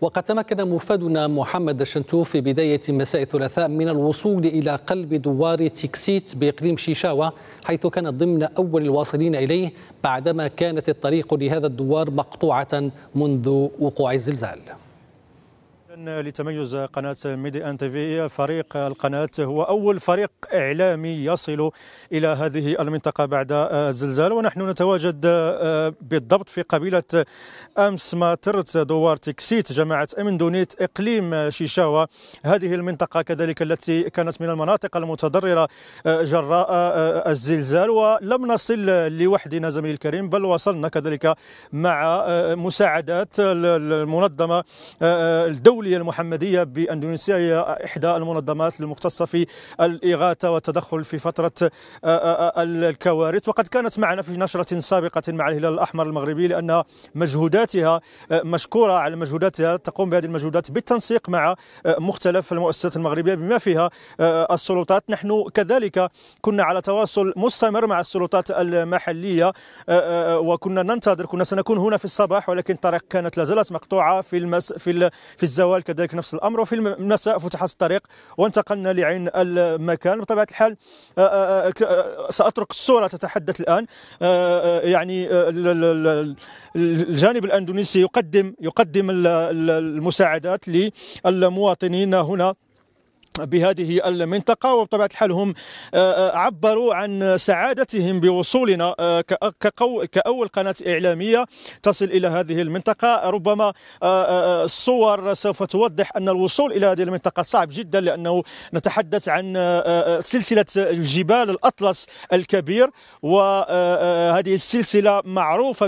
وقد تمكن مفادنا محمد الشنتوف في بداية مساء الثلاثاء من الوصول إلى قلب دوار تكسيت بإقليم شيشاوا حيث كان ضمن أول الواصلين إليه بعدما كانت الطريق لهذا الدوار مقطوعة منذ وقوع الزلزال لتميز قناة ميدي ان تيفي فريق القناة هو أول فريق إعلامي يصل إلى هذه المنطقة بعد الزلزال ونحن نتواجد آه، بالضبط في قبيلة آه، أمس ماترت دوار تكسيت جماعة أمندونيت إقليم آه، شيشاوة هذه المنطقة كذلك التي كانت من المناطق المتضررة جراء الزلزال ولم نصل لوحدنا زميلي الكريم بل وصلنا كذلك مع مساعدات المنظمة الدولية الدولية المحمدية بأندونيسيا هي إحدى المنظمات المختصة في الإغاثة والتدخل في فترة آه، آه، آه، الكوارث وقد كانت معنا في نشرة سابقة مع الهلال الأحمر المغربي لأن مجهوداتها مشكورة على مجهوداتها تقوم بهذه المجهودات بالتنسيق مع مختلف المؤسسات المغربية بما فيها السلطات نحن كذلك كنا على تواصل مستمر مع السلطات المحلية وكنا ننتظر كنا سنكون هنا في الصباح ولكن الطريق كانت لا زالت مقطوعة في المس في في الزواج الجوال كذلك نفس الامر وفي المساء فتحت الطريق وانتقلنا لعين المكان بطبيعه الحال آه، آه، آه، ساترك الصوره تتحدث الان يعني الجانب الاندونيسي يقدم يقدم المساعدات للمواطنين هنا بهذه المنطقة وبطبيعة الحال هم آه، آه، عبروا عن سعادتهم بوصولنا آه، كأول قناة إعلامية تصل إلى هذه المنطقة ربما الصور سوف توضح أن الوصول إلى هذه المنطقة صعب جدا لأنه نتحدث عن سلسلة الجبال الأطلس الكبير وهذه السلسلة معروفة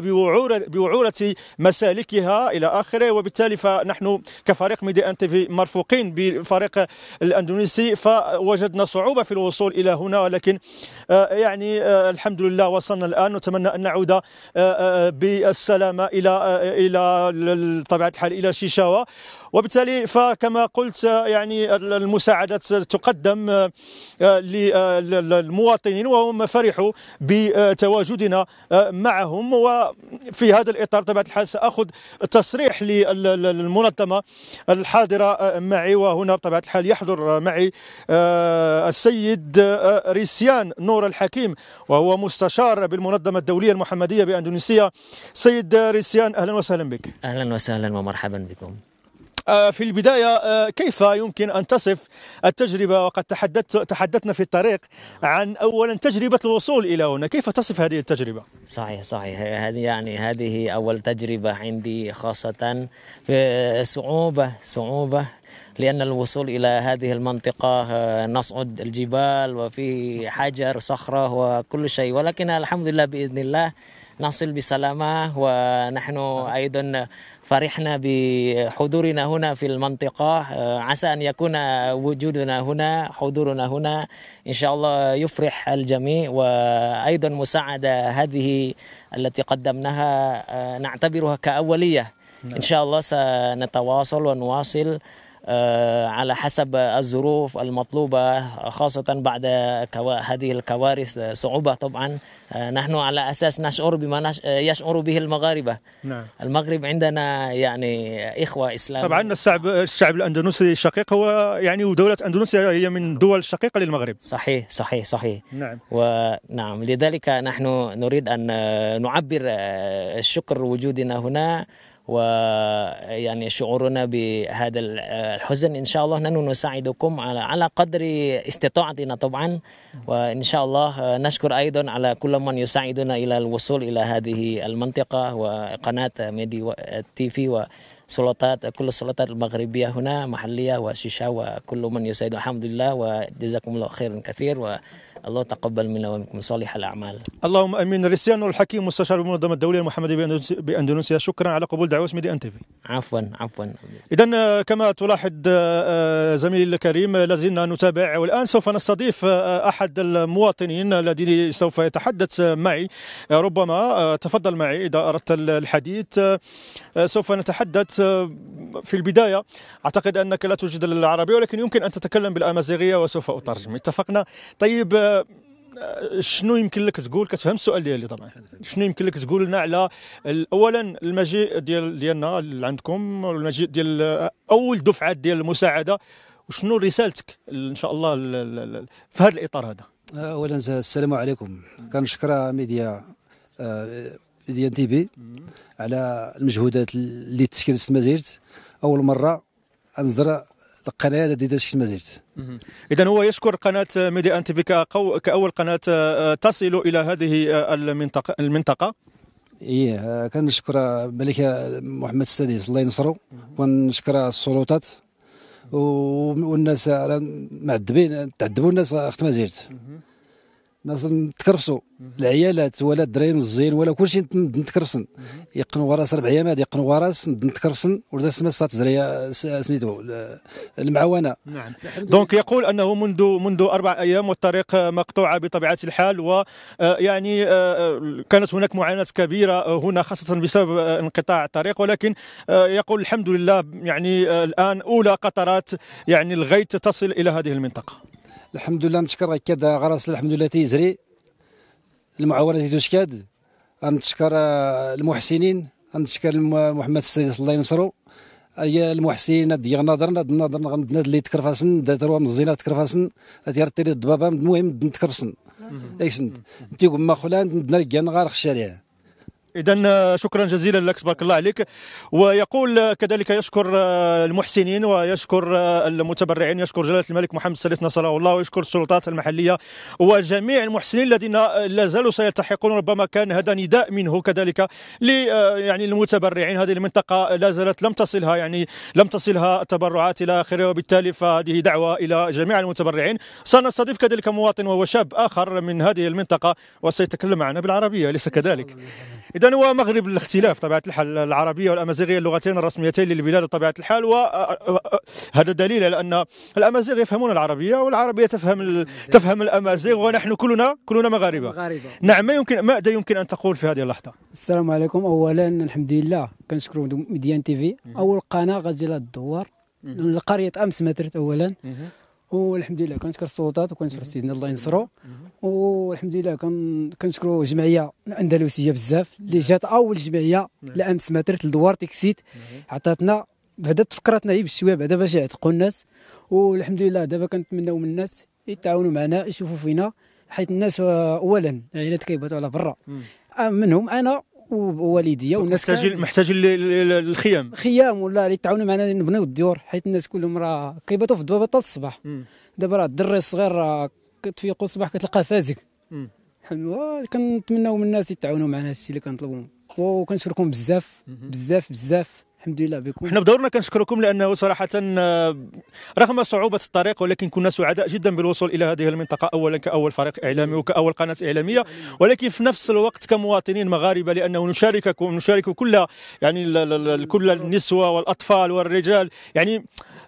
بوعورة مسالكها إلى آخره وبالتالي فنحن كفريق ميدي أن في مرفوقين بفريق الأندونيسي فوجدنا صعوبة في الوصول إلى هنا ولكن آه، يعني آه، الحمد لله وصلنا الآن نتمنى أن نعود آه، بالسلامة إلى إلى طبيعة الحال إلى شيشاوا وبالتالي فكما قلت يعني المساعدات تقدم للمواطنين وهم فرحوا بتواجدنا معهم وفي هذا الاطار طبعا الحال ساخذ تصريح للمنظمه الحاضره معي وهنا بطبيعه الحال يحضر معي آه، السيد آه، ريسيان نور الحكيم وهو مستشار بالمنظمة الدولية المحمدية بأندونيسيا سيد ريسيان أهلا وسهلا بك أهلا وسهلا ومرحبا بكم آه، في البداية كيف يمكن أن تصف التجربة وقد تحدثت تحدثنا في الطريق عن أولا تجربة الوصول إلى هنا كيف تصف هذه التجربة؟ صحيح صحيح هذه يعني هذه أول تجربة عندي خاصة في صعوبة صعوبة لأن الوصول إلى هذه المنطقة آه، نصعد الجبال وفي حجر صخرة وكل شيء ولكن الحمد لله بإذن الله نصل بسلامة ونحن أيضا فرحنا بحضورنا هنا في المنطقة آه، عسى أن يكون وجودنا هنا حضورنا هنا إن شاء الله يفرح الجميع وأيضا مساعدة هذه التي قدمناها آه، نعتبرها كأولية نعم. إن شاء الله سنتواصل ونواصل آه، على حسب الظروف المطلوبة خاصة بعد هذه الكوارث صعوبة طبعا آه، نحن على أساس نشعر بما آه، يشعر به المغاربة نعم. المغرب عندنا يعني إخوة إسلام طبعا الشعب الشعب الأندونسي الشقيق هو يعني ودولة أندونسيا هي من الدول الشقيقة للمغرب صحيح صحيح صحيح نعم ونعم لذلك نحن نريد أن نعبر الشكر وجودنا هنا ويعني شعورنا بهذا الحزن إن شاء الله نحن نساعدكم على على قدر استطاعتنا طبعا وإن شاء الله نشكر أيضا على كل من يساعدنا إلى الوصول إلى هذه المنطقة وقناة ميدي تي في وسلطات كل السلطات المغربية هنا محلية وشيشة وكل من يساعد الحمد لله وجزاكم الله خيرا كثير و الله تقبل منا ومنكم صالح الأعمال اللهم أمين ريسيانو الحكيم مستشار المنظمة الدولية المحمدية بأندونيسيا شكرا على قبول دعوة ميدي أن تيفي عفوا عفوا إذا آه، كما تلاحظ آه، آه، زميلي الكريم لازلنا نتابع والآن سوف نستضيف أحد المواطنين الذي سوف يتحدث معي ربما تفضل معي إذا أردت الحديث سوف نتحدث في البداية أعتقد أنك لا توجد العربية ولكن يمكن أن تتكلم بالأمازيغية وسوف أترجم اتفقنا طيب آه، شنو يمكن لك تقول كتفهم السؤال ديالي طبعا شنو يمكن لك تقول لنا على اولا المجيء ديال ديالنا عندكم المجيء ديال اول دفعه ديال المساعده وشنو رسالتك ان شاء الله في هذا الاطار هذا آه، اولا السلام عليكم كنشكر ميديا آه، ميديا تي بي على المجهودات اللي تسكنت المزيد اول مره انزر القناه اللي ما زلت اذا هو يشكر قناه ميديا ان تي في كاول قناه آه، آه، تصل الى هذه آه، المنطقه المنطقه ايه كنشكر الملك محمد السادس الله ينصرو ونشكر السلطات والناس معذبين تعذبوا الناس اخت زلت ناس نتكرفسوا العيالات ولا الدراري الزين ولا كل شيء نتكرفسن يقنوا غراس ربع ايامات يقنوا غراس نتكرفسن ولا سما زريا سميتو المعاونه نعم. نعم دونك يقول انه منذ منذ اربع ايام والطريق مقطوعه بطبيعه الحال ويعني آه، آه، آه، كانت هناك معاناه كبيره هنا خاصه بسبب انقطاع الطريق ولكن يقول الحمد لله يعني الان اولى قطرات يعني الغيث تصل الى هذه المنطقه الحمد لله نتشكر هكا غراس الحمد لله تيزري المعاونه تيتوشكاد نتشكر آه، المحسنين نتشكر محمد السيد الله ينصرو آه، المحسنين ديال ناظر ناظر غنبنا اللي تكرفاسن دات من الزينه تكرفاسن ديال الطيري الضبابه المهم تكرفسن انت إيه، تيقول ما خلان ندنا غار الشارع اذا آه، شكرا جزيلا لك تبارك الله عليك ويقول آه، كذلك يشكر آه، المحسنين ويشكر المتبرعين يشكر جلاله الملك محمد السادس نصره الله ويشكر السلطات المحليه وجميع المحسنين الذين لا زالوا سيلتحقون ربما كان هذا نداء منه كذلك ل يعني المتبرعين هذه المنطقه لا زالت لم تصلها يعني لم تصلها التبرعات الى اخره وبالتالي فهذه دعوه الى جميع المتبرعين سنستضيف كذلك مواطن وهو شاب اخر من هذه المنطقه وسيتكلم معنا بالعربيه ليس كذلك اذا هو مغرب الاختلاف طبيعه الحال العربيه والامازيغيه اللغتين الرسميتين للبلاد بطبيعه الحال وهذا دليل على ان الامازيغ يفهمون العربيه والعربيه تفهم تفهم الامازيغ ونحن كلنا كلنا مغاربه مغاربه نعم ما يمكن ماذا يمكن ان تقول في هذه اللحظه السلام عليكم اولا الحمد لله كنشكر ميديان تي في اول قناه غادي لها الدوار القريه امس ماتريت اولا والحمد لله كنشكر السلطات وكنشكر سيدنا الله ينصرو والحمد لله كنشكروا الجمعيه الاندلسيه بزاف نعم. اللي جات اول جمعيه نعم. لامس درت لدوار تكسيت نعم. عطاتنا بعدا تفكرتنا هي بالشويه بعدا باش يعتقوا الناس والحمد لله دابا كنتمناو من الناس يتعاونوا معنا يشوفوا فينا حيت الناس آه، اولا العائلات كيباتوا على برا آه، منهم انا ووالديه والناس محتاجين محتاجين للخيام خيام ولا اللي تعاونوا معنا نبنيو الديور حيت الناس كلهم راه كيباتوا في الدبابه حتى الصباح دابا راه الدري الصغير راه كتفيقوا الصباح كتلقاه فازك كنتمناو من الناس يتعاونوا معنا هادشي اللي كنطلبوا وكنشكركم بزاف بزاف بزاف الحمد لله بكم حنا بدورنا كنشكركم لانه صراحه آه، رغم صعوبه الطريق ولكن كنا سعداء جدا بالوصول الى هذه المنطقه اولا كاول فريق اعلامي وكاول قناه اعلاميه ولكن في نفس الوقت كمواطنين مغاربه لانه نشارككم نشارك كل يعني كل النسوه والاطفال والرجال يعني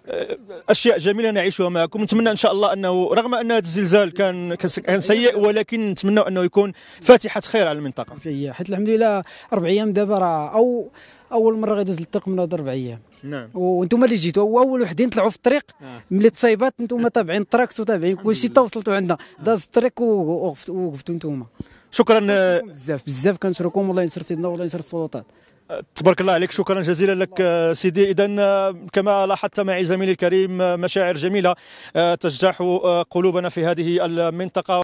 آه، اشياء جميله نعيشها معكم نتمنى ان شاء الله انه رغم ان هذا الزلزال كان كان سيء ولكن نتمنى انه يكون فاتحه خير على المنطقه حيت الحمد لله اربع ايام دابا راه او اول مره غيدوز للطريق من هاد اربع ايام نعم وانتم اللي جيتوا اول وحدين طلعوا في الطريق آه. ملي تصايبات انتم تابعين التراكس وتابعين كلشي حتى وصلتوا عندنا آه. داز الطريق ووقفتوا انتم آه، شكرا بزاف بزاف كنشكركم والله ينصر سيدنا والله ينصر السلطات آه، تبارك الله عليك شكرا جزيلا لك سيدي اذا كما لاحظت معي زميلي الكريم مشاعر جميله تجتاح قلوبنا في هذه المنطقه